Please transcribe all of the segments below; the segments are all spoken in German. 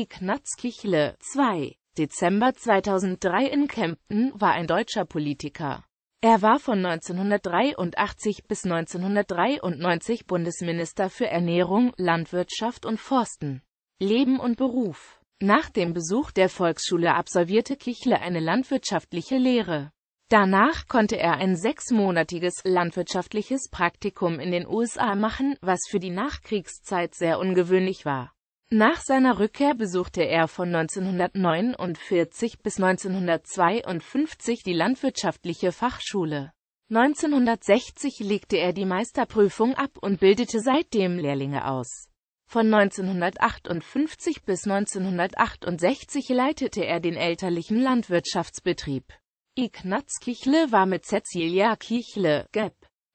Ignaz Kichle, 2. Dezember 2003 in Kempten, war ein deutscher Politiker. Er war von 1983 bis 1993 Bundesminister für Ernährung, Landwirtschaft und Forsten, Leben und Beruf. Nach dem Besuch der Volksschule absolvierte Kichle eine landwirtschaftliche Lehre. Danach konnte er ein sechsmonatiges landwirtschaftliches Praktikum in den USA machen, was für die Nachkriegszeit sehr ungewöhnlich war. Nach seiner Rückkehr besuchte er von 1949 bis 1952 die Landwirtschaftliche Fachschule. 1960 legte er die Meisterprüfung ab und bildete seitdem Lehrlinge aus. Von 1958 bis 1968 leitete er den elterlichen Landwirtschaftsbetrieb. Ignaz Kichle war mit Cecilia Kichle, Geb.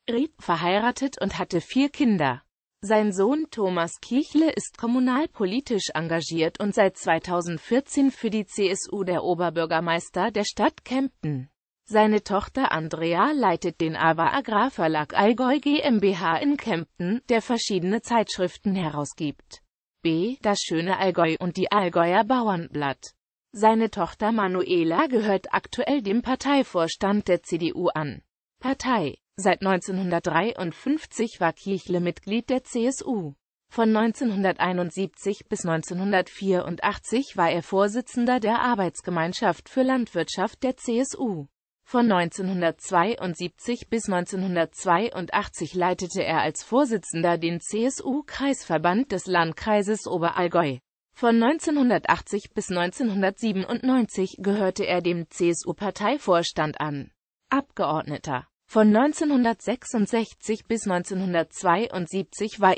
Ried, verheiratet und hatte vier Kinder sein Sohn Thomas Kichle ist kommunalpolitisch engagiert und seit 2014 für die CSU der Oberbürgermeister der Stadt Kempten. Seine Tochter Andrea leitet den AWA Agrarverlag Allgäu GmbH in Kempten, der verschiedene Zeitschriften herausgibt. B. Das schöne Allgäu und die Allgäuer Bauernblatt. Seine Tochter Manuela gehört aktuell dem Parteivorstand der CDU an. Partei Seit 1953 war Kirchle Mitglied der CSU. Von 1971 bis 1984 war er Vorsitzender der Arbeitsgemeinschaft für Landwirtschaft der CSU. Von 1972 bis 1982 leitete er als Vorsitzender den CSU-Kreisverband des Landkreises Oberallgäu. Von 1980 bis 1997 gehörte er dem CSU-Parteivorstand an. Abgeordneter von 1966 bis 1972 war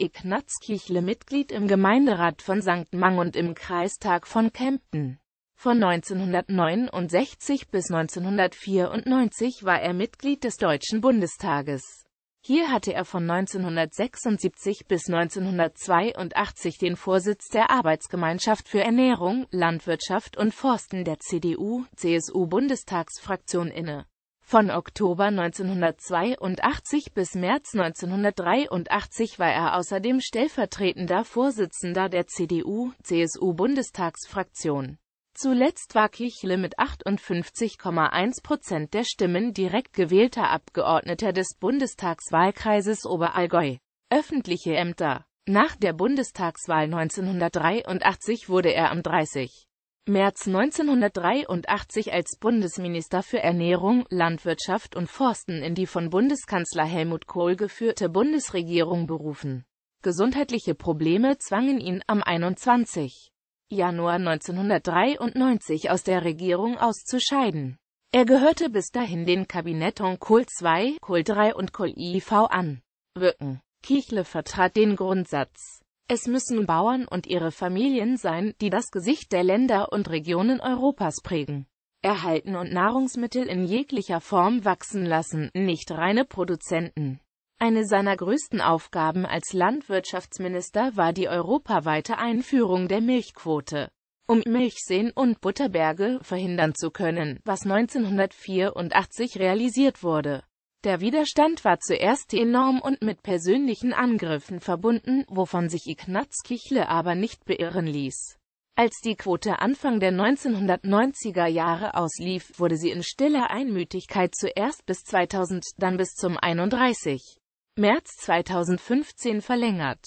Kichle Mitglied im Gemeinderat von St. Mang und im Kreistag von Kempten. Von 1969 bis 1994 war er Mitglied des Deutschen Bundestages. Hier hatte er von 1976 bis 1982 den Vorsitz der Arbeitsgemeinschaft für Ernährung, Landwirtschaft und Forsten der CDU-CSU-Bundestagsfraktion inne. Von Oktober 1982 bis März 1983 war er außerdem stellvertretender Vorsitzender der CDU-CSU-Bundestagsfraktion. Zuletzt war Kichle mit 58,1 Prozent der Stimmen direkt gewählter Abgeordneter des Bundestagswahlkreises Oberallgäu. Öffentliche Ämter Nach der Bundestagswahl 1983 wurde er am 30. März 1983 als Bundesminister für Ernährung, Landwirtschaft und Forsten in die von Bundeskanzler Helmut Kohl geführte Bundesregierung berufen. Gesundheitliche Probleme zwangen ihn am 21. Januar 1993 aus der Regierung auszuscheiden. Er gehörte bis dahin den Kabinetten Kohl II, Kohl III und Kohl IV an. Wirken. Kichle vertrat den Grundsatz es müssen Bauern und ihre Familien sein, die das Gesicht der Länder und Regionen Europas prägen, erhalten und Nahrungsmittel in jeglicher Form wachsen lassen, nicht reine Produzenten. Eine seiner größten Aufgaben als Landwirtschaftsminister war die europaweite Einführung der Milchquote, um Milchseen und Butterberge verhindern zu können, was 1984 realisiert wurde. Der Widerstand war zuerst enorm und mit persönlichen Angriffen verbunden, wovon sich Ignaz Kichle aber nicht beirren ließ. Als die Quote Anfang der 1990er Jahre auslief, wurde sie in stiller Einmütigkeit zuerst bis 2000, dann bis zum 31. März 2015 verlängert.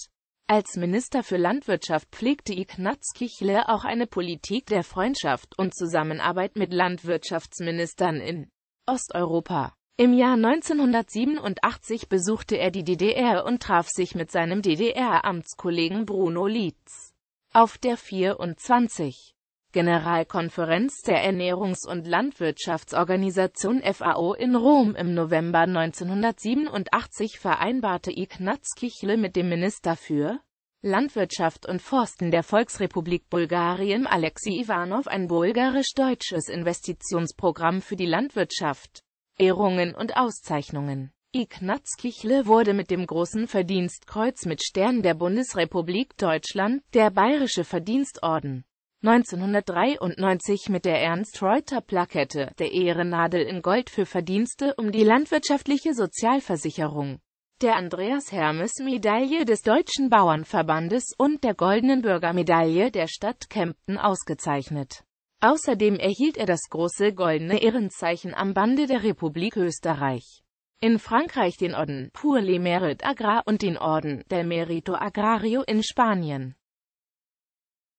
Als Minister für Landwirtschaft pflegte Ignaz Kichle auch eine Politik der Freundschaft und Zusammenarbeit mit Landwirtschaftsministern in Osteuropa. Im Jahr 1987 besuchte er die DDR und traf sich mit seinem DDR-Amtskollegen Bruno Lietz auf der 24. Generalkonferenz der Ernährungs- und Landwirtschaftsorganisation FAO in Rom im November 1987 vereinbarte Ignaz Kichle mit dem Minister für Landwirtschaft und Forsten der Volksrepublik Bulgarien Alexei Ivanov ein bulgarisch-deutsches Investitionsprogramm für die Landwirtschaft. Ehrungen und Auszeichnungen Ignaz-Kichle wurde mit dem Großen Verdienstkreuz mit Stern der Bundesrepublik Deutschland, der Bayerische Verdienstorden, 1993 mit der Ernst-Reuter-Plakette, der Ehrennadel in Gold für Verdienste um die landwirtschaftliche Sozialversicherung, der Andreas-Hermes-Medaille des Deutschen Bauernverbandes und der Goldenen Bürgermedaille der Stadt Kempten ausgezeichnet Außerdem erhielt er das große goldene Ehrenzeichen am Bande der Republik Österreich. In Frankreich den Orden Pour les Mérites Agrar und den Orden del Mérito Agrario in Spanien.